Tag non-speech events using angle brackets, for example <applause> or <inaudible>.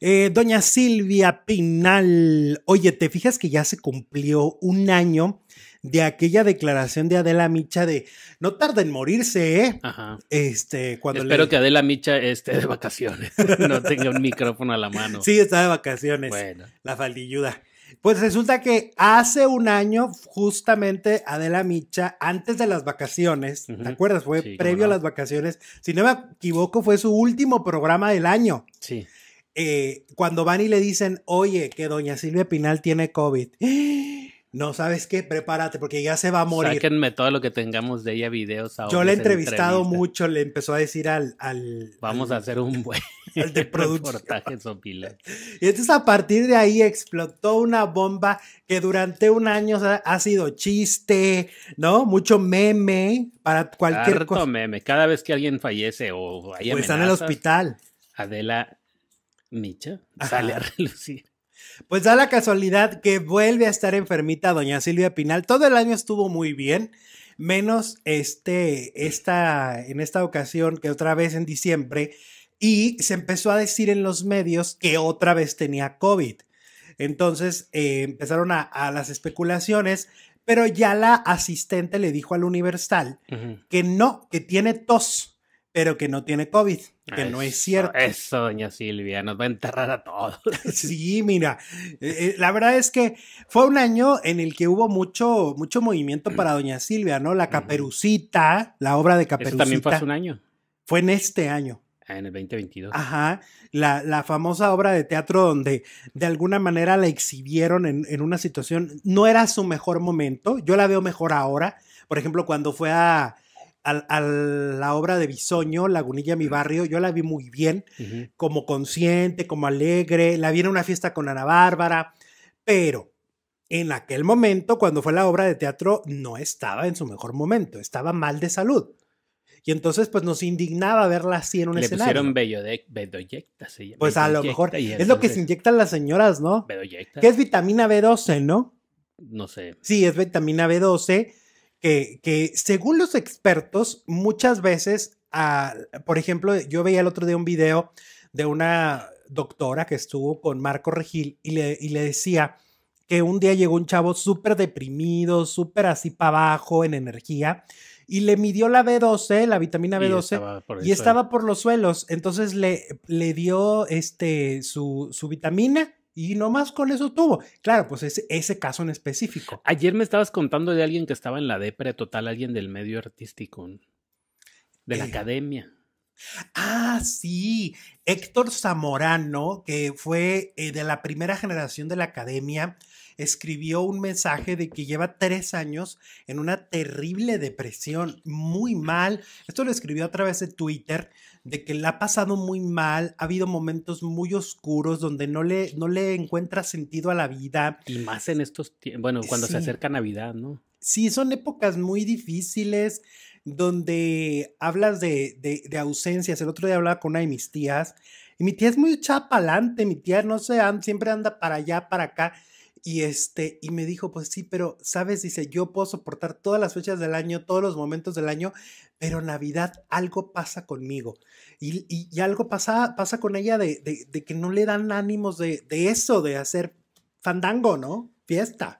Eh, doña Silvia Pinal, oye, ¿te fijas que ya se cumplió un año de aquella declaración de Adela Micha de no tarda en morirse, ¿eh? Ajá. Este, cuando Espero que Adela Micha esté de vacaciones, <laughs> no tenga un micrófono a la mano. Sí, está de vacaciones. Bueno. La faldilluda. Pues resulta que hace un año, justamente Adela Micha, antes de las vacaciones, ¿te acuerdas? Fue previo a las vacaciones. Si no me equivoco, fue su último programa del año. Sí. Eh, cuando van y le dicen, oye, que doña Silvia Pinal tiene COVID, no sabes qué, prepárate porque ya se va a morir. Sáquenme todo lo que tengamos de ella, videos Yo le he entrevistado mucho, le empezó a decir al... Vamos a hacer un buen <laughs> al de <laughs> reportaje, Y entonces a partir de ahí explotó una bomba que durante un año ha sido chiste, ¿no? Mucho meme para cualquier cosa. meme, cada vez que alguien fallece o está en el hospital. Adela Micha sale a relucir. Pues da la casualidad que vuelve a estar enfermita doña Silvia Pinal. Todo el año estuvo muy bien, menos este, esta, en esta ocasión que otra vez en diciembre, y se empezó a decir en los medios que otra vez tenía COVID. Entonces eh, empezaron a, las especulaciones, pero ya la asistente le dijo al Universal que no, que tiene tos pero que no tiene COVID, que no es cierto. Eso, doña Silvia, nos va a enterrar a todos. <laughs> sí, mira, eh, eh, la verdad es que fue un año en el que hubo mucho, mucho movimiento para doña Silvia, ¿no? La Caperucita, la obra de Caperucita. también fue un año. Fue en este año. Ah, en el 2022. Ajá, la, la famosa obra de teatro donde de alguna manera la exhibieron en una situación, no era su mejor momento, yo la veo mejor ahora, por ejemplo, cuando fue a a la obra de Bisoño, Lagunilla Mi Barrio, yo la vi muy bien, como consciente, como alegre, la vi en una fiesta con Ana Bárbara, pero en aquel momento, cuando fue la obra de teatro, no estaba en su mejor momento, estaba mal de salud. Y entonces, pues nos indignaba verla así en un escenario. Le pusieron bello se llama. Pues a lo mejor es lo que se inyectan las señoras, ¿no? Bedoyecta. Que es vitamina B12, ¿no? No sé. Sí, es vitamina B12 que, según los expertos, muchas veces, ah, por ejemplo, yo veía el otro día un video de una doctora que estuvo con Marco Regil y le, le decía que un día llegó un chavo súper deprimido, súper así para abajo en energía, y le midió la B12, la vitamina B12, y estaba por, los suelos. Entonces le, le dio este, su vitamina y nomás con eso tuvo. Claro, pues ese caso en específico. Ayer me estabas contando de alguien que estaba en la depre total, alguien del medio artístico, de la eh. academia. Ah, sí, Héctor Zamorano, que fue eh, de la primera generación de la academia, escribió un mensaje de que lleva tres años en una terrible depresión, muy mal. Esto lo escribió a través de Twitter, de que la ha pasado muy mal, ha habido momentos muy oscuros donde no le, no le encuentra sentido a la vida. Y más en estos tiempos, bueno, cuando se acerca Navidad, ¿no? Sí, son épocas muy difíciles donde hablas de, ausencias. El otro día hablaba con una de mis tías y mi tía es muy chapalante, mi tía no sé, siempre anda para allá, para acá. Y, este, y me dijo, pues sí, pero, ¿sabes? Dice, yo puedo soportar todas las fechas del año, todos los momentos del año, pero Navidad algo pasa conmigo. Y, algo pasa, pasa con ella de, de, de, que no le dan ánimos de eso, de hacer fandango, ¿no? Fiesta.